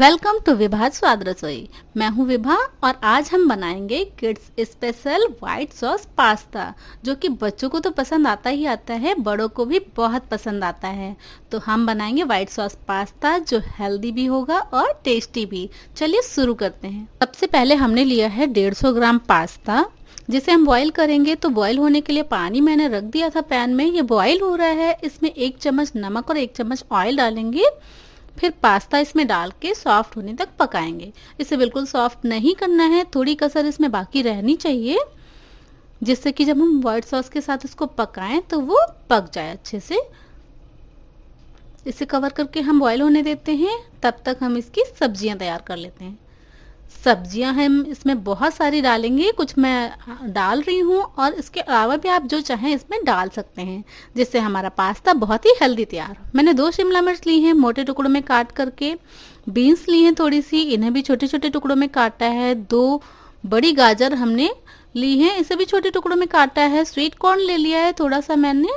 welcome to Vibha स्वाद रसोई मैं हूं विभा और आज हम बनाएंगे kids special white sauce pasta जो कि बच्चों को तो पसंद आता ही आता है बड़ों को भी बहुत पसंद आता है तो हम बनाएंगे व्हाइट सॉस पास्ता जो हेल्दी भी होगा और टेस्टी भी चलिए शुरू करते हैं सबसे पहले हमने लिया है 150 ग्राम पास्ता जिसे हम बॉईल करेंगे तो बॉईल होने के लिए पानी मैंने रख दिया था पैन में ये बॉईल हो रहा है इसमें एक चम्मच नमक और एक चम्मच ऑयल डालेंगे फिर पास्ता इसमें डाल के सॉफ्ट होने तक पकाएंगे इसे बिल्कुल सॉफ्ट नहीं करना है थोड़ी कसर इसमें बाकी रहनी चाहिए जिससे कि जब हम व्हाइट सॉस के साथ इसको पकाएं तो वो पक जाए अच्छे से इसे कवर करके हम बॉयल होने देते हैं तब तक हम इसकी सब्जियां तैयार कर लेते हैं सब्जियां हम इसमें बहुत सारी डालेंगे कुछ मैं हाँ, डाल रही हूँ और इसके अलावा भी आप जो चाहें इसमें डाल सकते हैं जिससे हमारा पास्ता बहुत ही हेल्दी तैयार मैंने दो शिमला मिर्च ली हैं मोटे टुकड़ों में काट करके बीन्स ली हैं थोड़ी सी इन्हें भी छोटे छोटे टुकड़ों में काटा है दो बड़ी गाजर हमने ली है इसे भी छोटे टुकड़ों में काटा है स्वीट कॉर्न ले लिया है थोड़ा सा मैंने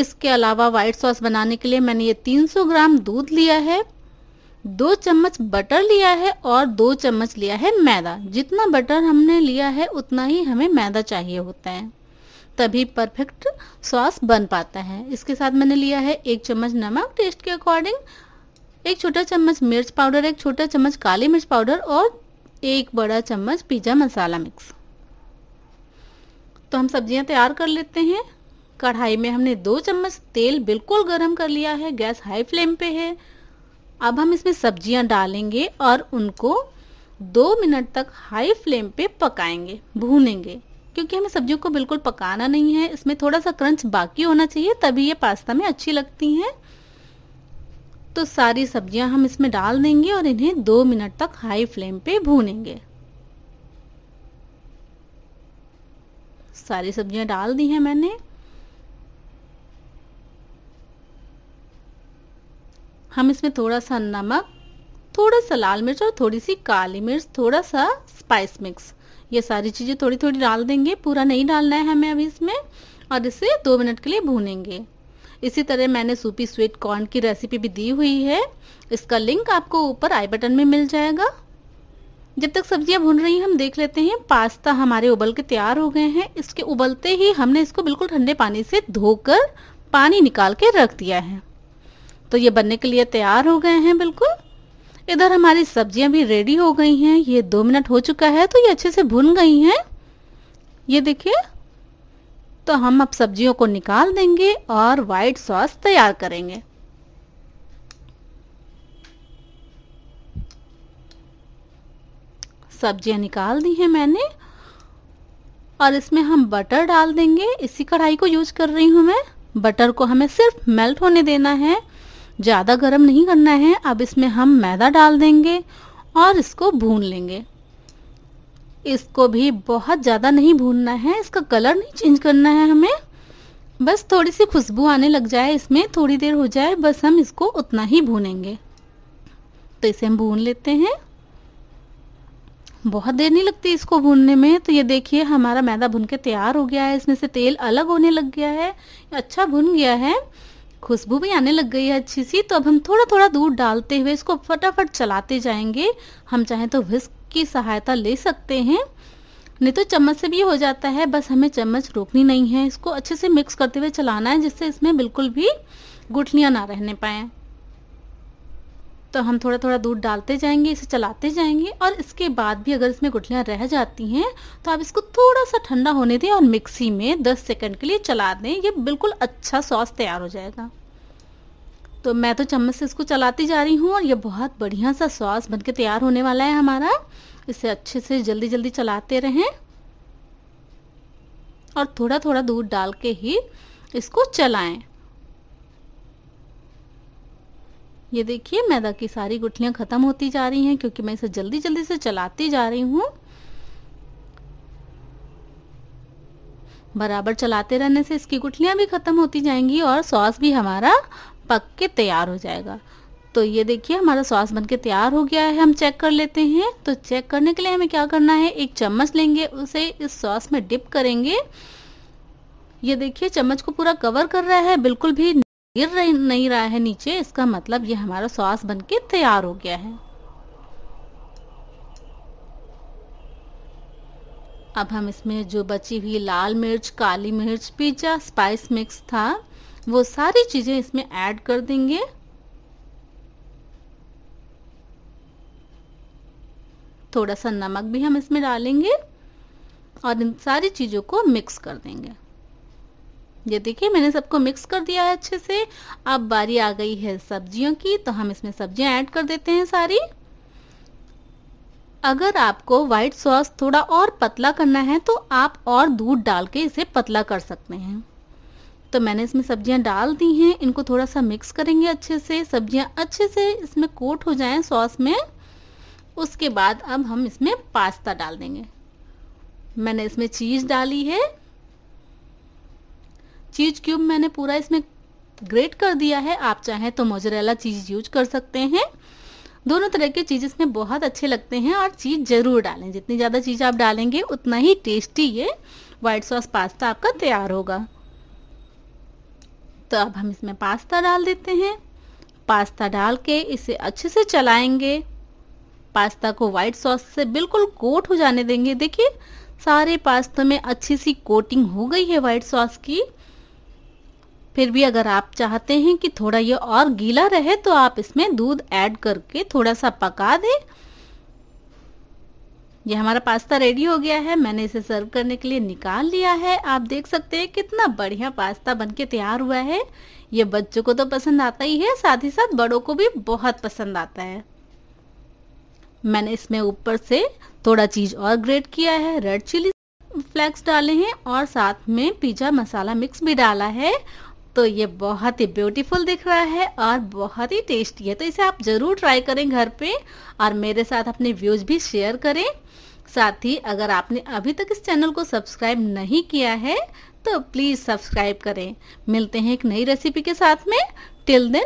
इसके अलावा वाइट सॉस बनाने के लिए मैंने ये 300 ग्राम दूध लिया है दो चम्मच बटर लिया है और दो चम्मच लिया है मैदा जितना बटर हमने लिया है उतना ही हमें मैदा चाहिए होता है तभी परफेक्ट सॉस बन पाता है इसके साथ मैंने लिया है एक चम्मच नमक टेस्ट के अकॉर्डिंग एक छोटा चम्मच मिर्च पाउडर एक छोटा चम्मच काली मिर्च पाउडर और एक बड़ा चम्मच पिज़्ज़ा मसाला मिक्स तो हम सब्जियां तैयार कर लेते हैं कढ़ाई में हमने दो चम्मच तेल बिल्कुल गर्म कर लिया है गैस हाई फ्लेम पे है अब हम इसमें सब्जियां डालेंगे और उनको दो मिनट तक हाई फ्लेम पे पकाएंगे भूनेंगे क्योंकि हमें सब्जियों को बिल्कुल पकाना नहीं है इसमें थोड़ा सा क्रंच बाकी होना चाहिए तभी ये पास्ता में अच्छी लगती हैं तो सारी सब्जियां हम इसमें डाल देंगे और इन्हें दो मिनट तक हाई फ्लेम पे भूनेंगे सारी सब्जियां डाल दी हैं मैंने हम इसमें थोड़ा सा नमक थोड़ा सा लाल मिर्च और थोड़ी सी काली मिर्च थोड़ा सा स्पाइस मिक्स ये सारी चीज़ें थोड़ी थोड़ी डाल देंगे पूरा नहीं डालना है हमें अभी इसमें और इसे दो मिनट के लिए भूनेंगे इसी तरह मैंने सूपी स्वीट कॉर्न की रेसिपी भी दी हुई है इसका लिंक आपको ऊपर आई बटन में मिल जाएगा जब तक सब्जियां भून रही हम देख लेते हैं पास्ता हमारे उबल के तैयार हो गए हैं इसके उबलते ही हमने इसको बिल्कुल ठंडे पानी से धोकर पानी निकाल के रख दिया है तो ये बनने के लिए तैयार हो गए हैं बिल्कुल इधर हमारी सब्जियां भी रेडी हो गई हैं ये दो मिनट हो चुका है तो ये अच्छे से भुन गई हैं ये देखिए तो हम अब सब्जियों को निकाल देंगे और वाइट सॉस तैयार करेंगे सब्जियां निकाल दी हैं मैंने और इसमें हम बटर डाल देंगे इसी कढ़ाई को यूज कर रही हूं मैं बटर को हमें सिर्फ मेल्ट होने देना है ज़्यादा गर्म नहीं करना है अब इसमें हम मैदा डाल देंगे और इसको भून लेंगे इसको भी बहुत ज़्यादा नहीं भूनना है इसका कलर नहीं चेंज करना है हमें बस थोड़ी सी खुशबू आने लग जाए इसमें थोड़ी देर हो जाए बस हम इसको उतना ही भूनेंगे तो इसे हम भून लेते हैं बहुत देर नहीं लगती इसको भूनने में तो ये देखिए हमारा मैदा भून के तैयार हो गया है इसमें से तेल अलग होने लग गया है अच्छा भुन गया है खुशबू भी आने लग गई है अच्छी सी तो अब हम थोड़ा थोड़ा दूध डालते हुए इसको फटाफट चलाते जाएंगे हम चाहें तो विस्क की सहायता ले सकते हैं नहीं तो चम्मच से भी हो जाता है बस हमें चम्मच रोकनी नहीं है इसको अच्छे से मिक्स करते हुए चलाना है जिससे इसमें बिल्कुल भी गुठलियाँ ना रहने पाएँ तो हम थोड़ा थोड़ा दूध डालते जाएंगे इसे चलाते जाएंगे और इसके बाद भी अगर इसमें गुठलियाँ रह जाती हैं तो आप इसको थोड़ा सा ठंडा होने दें और मिक्सी में 10 सेकंड के लिए चला दें ये बिल्कुल अच्छा सॉस तैयार हो जाएगा तो मैं तो चम्मच से इसको चलाती जा रही हूँ और ये बहुत बढ़िया सा सॉस बन तैयार होने वाला है हमारा इसे अच्छे से जल्दी जल्दी चलाते रहें और थोड़ा थोड़ा दूध डाल के ही इसको चलाएं ये देखिए मैदा की सारी गुठलियां ख़त्म होती जा रही हैं क्योंकि मैं इसे जल्दी जल्दी से चलाती जा रही हूं बराबर चलाते रहने से इसकी गुठलियां भी ख़त्म होती जाएंगी और सॉस भी हमारा पक के तैयार हो जाएगा तो ये देखिए हमारा सॉस बन के तैयार हो गया है हम चेक कर लेते हैं तो चेक करने के लिए हमें क्या करना है एक चम्मच लेंगे उसे इस सॉस में डिप करेंगे ये देखिए चम्मच को पूरा कवर कर रहा है बिल्कुल भी गिर नहीं रहा है नीचे इसका मतलब ये हमारा सॉस बनके तैयार हो गया है अब हम इसमें जो बची हुई लाल मिर्च काली मिर्च पिज्जा स्पाइस मिक्स था वो सारी चीज़ें इसमें ऐड कर देंगे थोड़ा सा नमक भी हम इसमें डालेंगे और इन सारी चीज़ों को मिक्स कर देंगे ये देखिए मैंने सबको मिक्स कर दिया है अच्छे से अब बारी आ गई है सब्जियों की तो हम इसमें सब्जियां ऐड कर देते हैं सारी अगर आपको व्हाइट सॉस थोड़ा और पतला करना है तो आप और दूध डाल के इसे पतला कर सकते हैं तो मैंने इसमें सब्जियां डाल दी हैं इनको थोड़ा सा मिक्स करेंगे अच्छे से सब्जियां अच्छे से इसमें कोट हो जाएं सॉस में उसके बाद अब हम इसमें पास्ता डाल देंगे मैंने इसमें चीज़ डाली है चीज़ क्यूब मैंने पूरा इसमें ग्रेट कर दिया है आप चाहें तो मोजरेला चीज़ यूज कर सकते हैं दोनों तरह के चीज़ इसमें बहुत अच्छे लगते हैं और चीज़ ज़रूर डालें जितनी ज़्यादा चीज़ आप डालेंगे उतना ही टेस्टी ये व्हाइट सॉस पास्ता आपका तैयार होगा तो अब हम इसमें पास्ता डाल देते हैं पास्ता डाल के इसे अच्छे से चलाएंगे पास्ता को वाइट सॉस से बिल्कुल कोट हो जाने देंगे देखिए सारे पास्ता में अच्छी सी कोटिंग हो गई है वाइट सॉस की फिर भी अगर आप चाहते हैं कि थोड़ा ये और गीला रहे तो आप इसमें दूध ऐड करके थोड़ा सा पका दें ये हमारा पास्ता रेडी हो गया है मैंने इसे सर्व करने के लिए निकाल लिया है आप देख सकते हैं कितना बढ़िया पास्ता बनके तैयार हुआ है ये बच्चों को तो पसंद आता ही है साथ ही साथ बड़ों को भी बहुत पसंद आता है मैंने इसमें ऊपर से थोड़ा चीज और ग्रेट किया है रेड चिली फ्लेक्स डाले हैं और साथ में पिज्जा मसाला मिक्स भी डाला है तो ये बहुत ही ब्यूटीफुल दिख रहा है और बहुत ही टेस्टी है तो इसे आप ज़रूर ट्राई करें घर पे और मेरे साथ अपने व्यूज़ भी शेयर करें साथ ही अगर आपने अभी तक इस चैनल को सब्सक्राइब नहीं किया है तो प्लीज़ सब्सक्राइब करें मिलते हैं एक नई रेसिपी के साथ में टिल देन